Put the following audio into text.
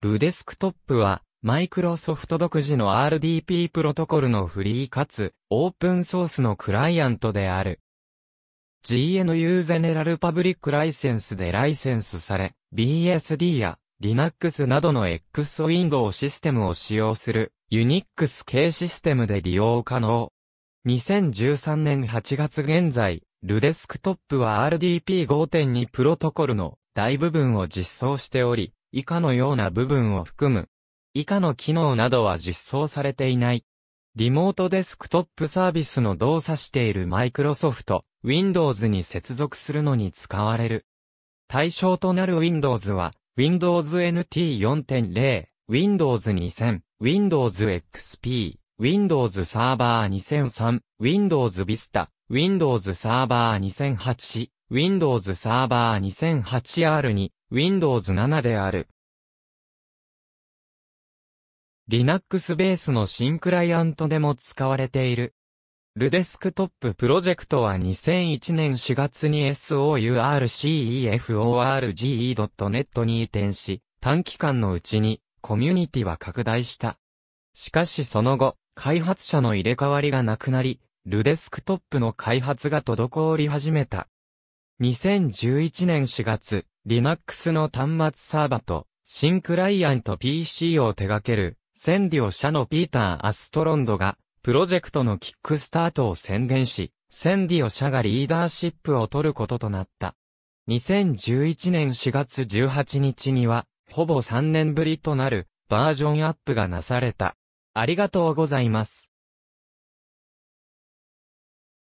ルデスクトップは、マイクロソフト独自の RDP プロトコルのフリーかつオープンソースのクライアントである。GNU ゼネラルパブリックライセンスでライセンスされ、BSD や Linux などの X ウィンドウシステムを使用する Unix 系システムで利用可能。2013年8月現在、ルデスクトップは RDP5.2 プロトコルの大部分を実装しており、以下のような部分を含む。以下の機能などは実装されていない。リモートデスクトップサービスの動作しているマイクロソフト、Windows に接続するのに使われる。対象となる Windows は、Windows NT 4.0、Windows 2000、Windows XP、Windows Server 2003、Windows Vista、Windows Server 2008、Windows Server 2008R に Windows 7である。Linux ベースの新クライアントでも使われている。ルデスクトッププロジェクトは2001年4月に sourceforge.net に移転し、短期間のうちにコミュニティは拡大した。しかしその後、開発者の入れ替わりがなくなり、ルデスクトップの開発が滞り始めた。2011年4月、Linux の端末サーバと、新クライアント PC を手掛ける、センディオ社のピーター・アストロンドが、プロジェクトのキックスタートを宣言し、センディオ社がリーダーシップを取ることとなった。2011年4月18日には、ほぼ3年ぶりとなる、バージョンアップがなされた。ありがとうございます。